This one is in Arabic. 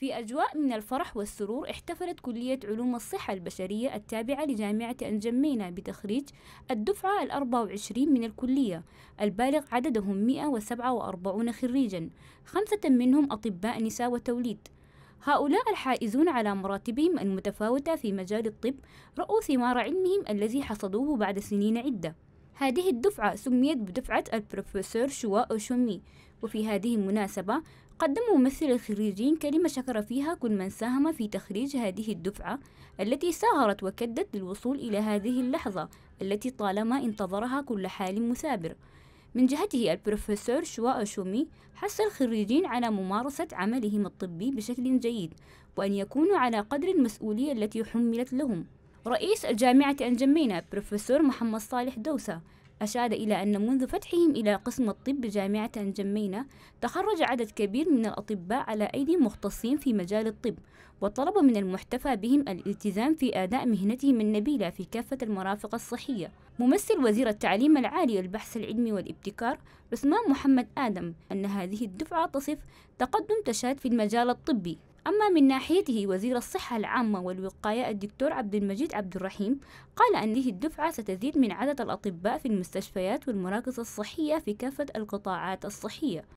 في أجواء من الفرح والسرور احتفلت كلية علوم الصحة البشرية التابعة لجامعة أنجمينا بتخريج الدفعة الأربع وعشرين من الكلية البالغ عددهم 147 خريجا خمسة منهم أطباء نساء وتوليد هؤلاء الحائزون على مراتبهم المتفاوتة في مجال الطب رأوا ثمار علمهم الذي حصدوه بعد سنين عدة هذه الدفعة سميت بدفعة البروفيسور شوا أوشومي وفي هذه المناسبة قدم ممثل الخريجين كلمة شكر فيها كل من ساهم في تخريج هذه الدفعة التي ساهرت وكدت للوصول إلى هذه اللحظة التي طالما انتظرها كل حال مثابر من جهته البروفيسور شوا أوشومي حث الخريجين على ممارسة عملهم الطبي بشكل جيد وأن يكونوا على قدر المسؤولية التي حملت لهم رئيس الجامعة أنجمينا بروفيسور محمد صالح دوسة أشاد إلى أن منذ فتحهم إلى قسم الطب بجامعة أنجمينا تخرج عدد كبير من الأطباء على أيدي مختصين في مجال الطب وطلب من المحتفى بهم الالتزام في أداء مهنتهم النبيلة في كافة المرافق الصحية ممثل وزير التعليم العالي والبحث العلمي والابتكار عثمان محمد آدم أن هذه الدفعة تصف تقدم تشاد في المجال الطبي أما من ناحيته وزير الصحة العامة والوقاية الدكتور عبد المجيد عبد الرحيم قال أن هذه الدفعة ستزيد من عدد الأطباء في المستشفيات والمراكز الصحية في كافة القطاعات الصحية